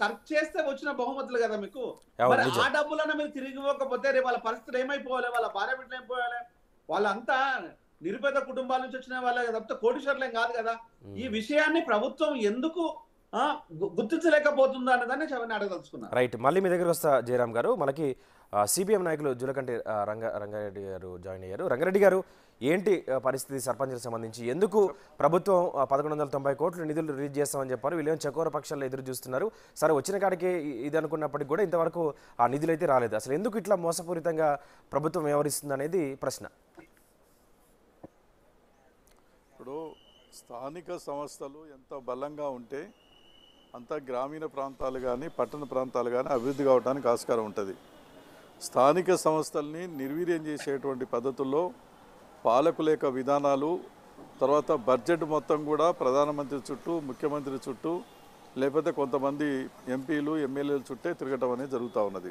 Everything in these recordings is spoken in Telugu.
ఖర్చు చేస్తే వచ్చిన బహుమతులు కదా మీకు మరి ఆ డబ్బులన్నా మీరు తిరిగి ఇవ్వకపోతే రేపు వాళ్ళ పరిస్థితులు ఏమైపోవాలి వాళ్ళ భార్య బిడ్డలు ఏమైపోవాలి వాళ్ళంతా నిరుపేద కుటుంబాల నుంచి వచ్చిన వాళ్ళే తప్పితే కోటీశ్వర్లేం కాదు కదా ఈ విషయాన్ని ప్రభుత్వం ఎందుకు గుర్తించలేకపోతుందా అన్నదాన్ని అడగదలుచుకున్నాను రైట్ మళ్ళీ మీ దగ్గర వస్తా జయరామ్ గారు మనకి సిపిఎం నాయకులు జులకంటి రంగ రంగారెడ్డి గారు జాయిన్ అయ్యారు రంగారెడ్డి గారు ఏంటి పరిస్థితి సర్పంచ్కి సంబంధించి ఎందుకు ప్రభుత్వం పదకొండు వందల తొంభై కోట్లు నిధులు రిలీజ్ చేస్తామని చెప్పారు వీళ్ళు చకోర పక్షాలు ఎదురు చూస్తున్నారు సరే వచ్చిన కాడికి ఇది అనుకున్నప్పటికీ కూడా ఇంతవరకు ఆ నిధులు అయితే రాలేదు అసలు ఎందుకు ఇట్లా మోసపూరితంగా ప్రభుత్వం వ్యవహరిస్తుంది అనేది ప్రశ్న ఇప్పుడు స్థానిక సంస్థలు ఎంత బలంగా ఉంటే అంత గ్రామీణ ప్రాంతాలు కానీ పట్టణ ప్రాంతాలు కానీ అభివృద్ధి కావడానికి ఆస్కారం ఉంటుంది స్థానిక సంస్థల్ని నిర్వీర్యం చేసేటువంటి పద్ధతుల్లో పాలకుల యొక్క విధానాలు తర్వాత బడ్జెట్ మొత్తం కూడా ప్రధానమంత్రి చుట్టూ ముఖ్యమంత్రి చుట్టూ లేకపోతే కొంతమంది ఎంపీలు ఎమ్మెల్యేల చుట్టే తిరగటం అనేది జరుగుతూ ఉన్నది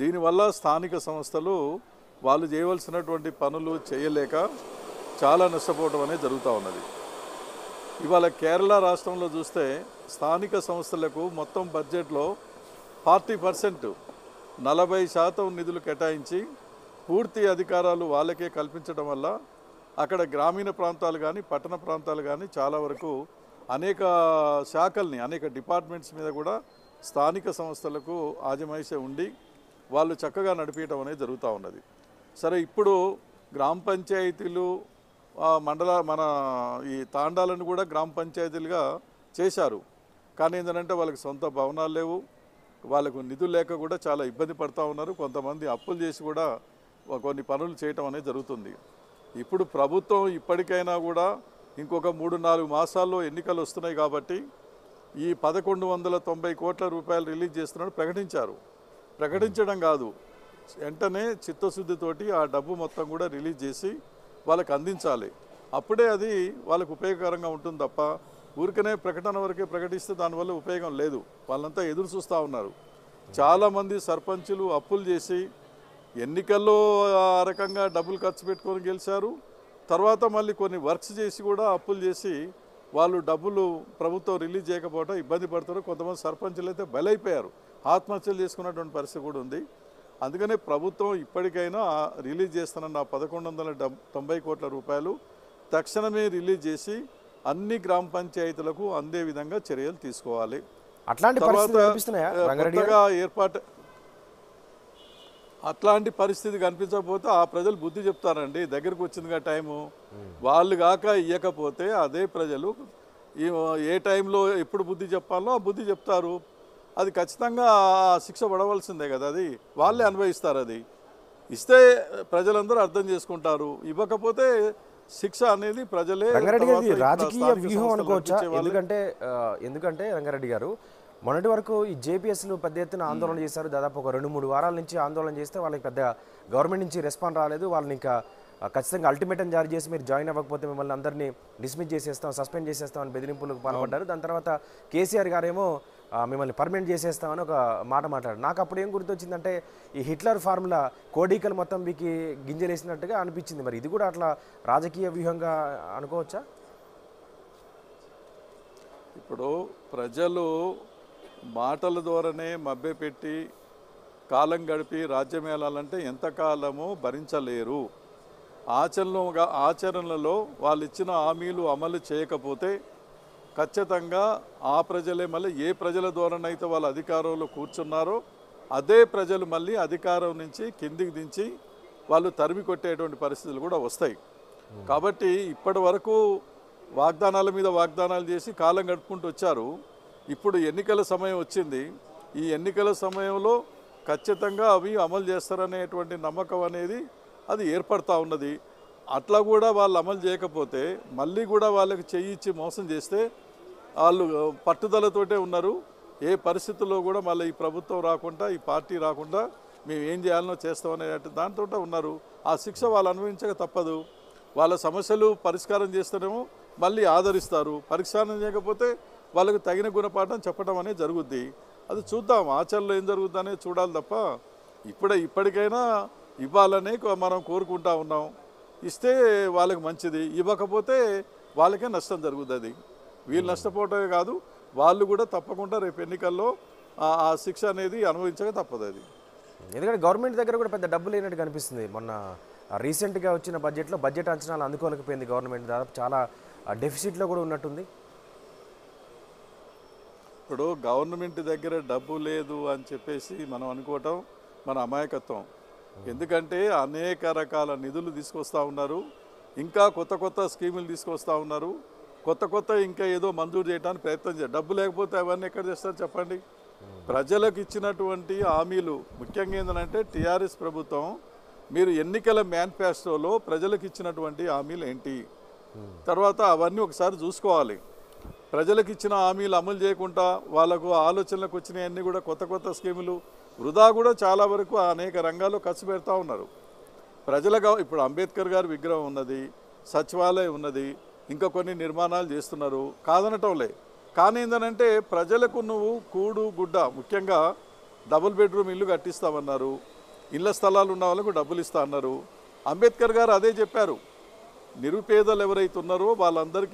దీనివల్ల స్థానిక సంస్థలు వాళ్ళు చేయవలసినటువంటి పనులు చేయలేక చాలా నష్టపోవటం అనేది జరుగుతూ ఉన్నది ఇవాళ కేరళ రాష్ట్రంలో చూస్తే స్థానిక సంస్థలకు మొత్తం బడ్జెట్లో ఫార్టీ పర్సెంట్ నలభై శాతం నిధులు కేటాయించి పూర్తి అధికారాలు వాళ్ళకే కల్పించడం వల్ల అక్కడ గ్రామీణ ప్రాంతాలు కానీ పట్టణ ప్రాంతాలు కానీ చాలా వరకు అనేక శాఖల్ని అనేక డిపార్ట్మెంట్స్ మీద కూడా స్థానిక సంస్థలకు ఆజమాయిసే ఉండి వాళ్ళు చక్కగా నడిపించడం అనేది జరుగుతూ ఉన్నది సరే ఇప్పుడు గ్రామ పంచాయతీలు మండల మన ఈ తాండాలను కూడా గ్రామ పంచాయతీలుగా చేశారు కానీ ఏంటంటే వాళ్ళకి సొంత భవనాలు లేవు వాళ్ళకు నిధులు లేక కూడా చాలా ఇబ్బంది పడుతూ ఉన్నారు కొంతమంది అప్పులు చేసి కూడా కొన్ని పనులు చేయటం అనేది జరుగుతుంది ఇప్పుడు ప్రభుత్వం ఇప్పటికైనా కూడా ఇంకొక మూడు నాలుగు మాసాల్లో ఎన్నికలు వస్తున్నాయి కాబట్టి ఈ పదకొండు వందల తొంభై కోట్ల రూపాయలు రిలీజ్ చేస్తున్నట్టు ప్రకటించారు ప్రకటించడం కాదు వెంటనే చిత్తశుద్ధితోటి ఆ డబ్బు మొత్తం కూడా రిలీజ్ చేసి వాళ్ళకు అందించాలి అప్పుడే అది వాళ్ళకు ఉపయోగకరంగా ఉంటుంది తప్ప ఊరికనే ప్రకటన వరకే ప్రకటిస్తే దానివల్ల ఉపయోగం లేదు వాళ్ళంతా ఎదురు చూస్తూ ఉన్నారు చాలామంది సర్పంచులు అప్పులు చేసి ఎన్నికల్లో ఆ రకంగా డబ్బులు ఖర్చు పెట్టుకొని గెలిచారు తర్వాత మళ్ళీ కొన్ని వర్క్స్ చేసి కూడా అప్పులు చేసి వాళ్ళు డబ్బులు ప్రభుత్వం రిలీజ్ చేయకపోవడం ఇబ్బంది పడుతున్నారు కొంతమంది సర్పంచులు అయితే బలైపోయారు ఆత్మహత్యలు చేసుకున్నటువంటి పరిస్థితి కూడా ఉంది అందుకనే ప్రభుత్వం ఇప్పటికైనా రిలీజ్ చేస్తున్న పదకొండు వందల తొంభై కోట్ల రూపాయలు తక్షణమే రిలీజ్ చేసి అన్ని గ్రామ పంచాయతీలకు అందే విధంగా చర్యలు తీసుకోవాలి అట్లాంటి తర్వాత ఏర్పాటు అట్లాంటి పరిస్థితి కనిపించకపోతే ఆ ప్రజలు బుద్ధి చెప్తారండి దగ్గరకు వచ్చిందిగా టైము వాళ్ళు కాక ఇవ్వకపోతే అదే ప్రజలు ఏ టైంలో ఎప్పుడు బుద్ధి చెప్పాలో ఆ బుద్ధి చెప్తారు అది ఖచ్చితంగా శిక్ష పడవలసిందే కదా అది వాళ్ళే అనుభవిస్తారు అది ఇస్తే ప్రజలందరూ అర్థం చేసుకుంటారు ఇవ్వకపోతే శిక్ష అనేది ప్రజలే రంగారెడ్డి గారి రాజకీయ వ్యూహం అనుకోవచ్చా ఎందుకంటే ఎందుకంటే రంగారెడ్డి గారు మొన్నటి వరకు ఈ జేపీఎస్లు పెద్ద ఎత్తున ఆందోళన చేశారు దాదాపు ఒక రెండు మూడు వారాల నుంచి ఆందోళన చేస్తే వాళ్ళకి పెద్ద గవర్నమెంట్ నుంచి రెస్పాండ్ రాలేదు వాళ్ళని ఇంకా ఖచ్చితంగా అల్టిమేటం జారీ చేసి మీరు జాయిన్ అవ్వకపోతే మిమ్మల్ని అందరినీ డిస్మిస్ చేసేస్తాం సస్పెండ్ చేసేస్తాం అని బెదిరింపులకు పాల్పడ్డారు దాని తర్వాత కేసీఆర్ గారేమో మిమ్మల్ని పర్మనెంట్ చేసేస్తామని ఒక మాట మాట్లాడు నాకు అప్పుడు ఏం గుర్తొచ్చిందంటే ఈ హిట్లర్ ఫార్ములా కోడీకలు మొత్తం మీకు గింజలేసినట్టుగా అనిపించింది మరి ఇది కూడా అట్లా రాజకీయ వ్యూహంగా అనుకోవచ్చా ఇప్పుడు ప్రజలు మాటల ద్వారానే పెట్టి కాలం గడిపి రాజ్యం ఏలాలంటే ఎంతకాలము భరించలేరు ఆచరణగా ఆచరణలో వాళ్ళు ఇచ్చిన హామీలు అమలు చేయకపోతే ఖచ్చితంగా ఆ ప్రజలే మళ్ళీ ఏ ప్రజల ద్వారానైతే వాళ్ళు అధికారంలో కూర్చున్నారో అదే ప్రజలు మళ్ళీ అధికారం నుంచి కిందికి దించి వాళ్ళు తరిమి కొట్టేటువంటి పరిస్థితులు కూడా వస్తాయి కాబట్టి ఇప్పటి వరకు వాగ్దానాల మీద వాగ్దానాలు చేసి కాలం గడుపుకుంటూ వచ్చారు ఇప్పుడు ఎన్నికల సమయం వచ్చింది ఈ ఎన్నికల సమయంలో ఖచ్చితంగా అవి అమలు చేస్తారనేటువంటి నమ్మకం అనేది అది ఏర్పడతా ఉన్నది అట్లా కూడా వాళ్ళు అమలు చేయకపోతే మళ్ళీ కూడా వాళ్ళకి చేయించి మోసం చేస్తే వాళ్ళు పట్టుదలతోటే ఉన్నారు ఏ పరిస్థితుల్లో కూడా మళ్ళీ ఈ ప్రభుత్వం రాకుండా ఈ పార్టీ రాకుండా మేము ఏం చేయాలనో చేస్తామనే దాంతో ఉన్నారు ఆ శిక్ష వాళ్ళు అనుభవించక తప్పదు వాళ్ళ సమస్యలు పరిష్కారం చేస్తేనేమో మళ్ళీ ఆదరిస్తారు పరిష్కారం చేయకపోతే వాళ్ళకు తగిన గుణపాఠం చెప్పడం అనేది జరుగుద్ది అది చూద్దాం ఆచరణలో ఏం జరుగుద్ది చూడాలి తప్ప ఇప్పుడే ఇప్పటికైనా ఇవ్వాలని మనం కోరుకుంటా ఉన్నాం ఇస్తే వాళ్ళకి మంచిది ఇవ్వకపోతే వాళ్ళకే నష్టం జరుగుతుంది వీళ్ళు నష్టపోవటమే కాదు వాళ్ళు కూడా తప్పకుండా రేపు ఎన్నికల్లో ఆ శిక్ష అనేది అనుభవించక తప్పదు అది ఎందుకంటే గవర్నమెంట్ దగ్గర కూడా పెద్ద డబ్బు లేనట్టు కనిపిస్తుంది మొన్న రీసెంట్గా వచ్చిన బడ్జెట్లో బడ్జెట్ అంచనాలు అందుకోలేకపోయింది గవర్నమెంట్ దాదాపు చాలా డెఫిసిట్లో కూడా ఉన్నట్టుంది ఇప్పుడు గవర్నమెంట్ దగ్గర డబ్బు లేదు అని చెప్పేసి మనం అనుకోవటం మన అమాయకత్వం ఎందుకంటే అనేక రకాల నిధులు తీసుకొస్తూ ఉన్నారు ఇంకా కొత్త కొత్త స్కీములు తీసుకొస్తూ ఉన్నారు కొత్త కొత్త ఇంకా ఏదో మంజూరు చేయడానికి ప్రయత్నం చేయాలి డబ్బు లేకపోతే అవన్నీ ఎక్కడ చేస్తారు చెప్పండి ప్రజలకు ఇచ్చినటువంటి హామీలు ముఖ్యంగా ఏంటంటే టీఆర్ఎస్ ప్రభుత్వం మీరు ఎన్నికల మేనిఫెస్టోలో ప్రజలకు ఇచ్చినటువంటి హామీలు ఏంటి తర్వాత అవన్నీ ఒకసారి చూసుకోవాలి ప్రజలకు ఇచ్చిన హామీలు అమలు చేయకుండా వాళ్ళకు ఆలోచనలకు వచ్చినవన్నీ కూడా కొత్త కొత్త స్కీములు వృధా కూడా చాలా వరకు అనేక రంగాల్లో ఖర్చు పెడతా ఉన్నారు ప్రజలకు ఇప్పుడు అంబేద్కర్ గారి విగ్రహం ఉన్నది సచివాలయం ఉన్నది ఇంకా కొన్ని నిర్మాణాలు చేస్తున్నారు కాదనటంలే కానీ ఏంటంటే ప్రజలకు నువ్వు కూడు గుడ్డ ముఖ్యంగా డబుల్ బెడ్రూమ్ ఇల్లు కట్టిస్తామన్నారు ఇళ్ల స్థలాలు ఉన్న వాళ్ళకు డబ్బులు ఇస్తా అన్నారు అంబేద్కర్ గారు అదే చెప్పారు నిరుపేదలు ఎవరైతే ఉన్నారో వాళ్ళందరికీ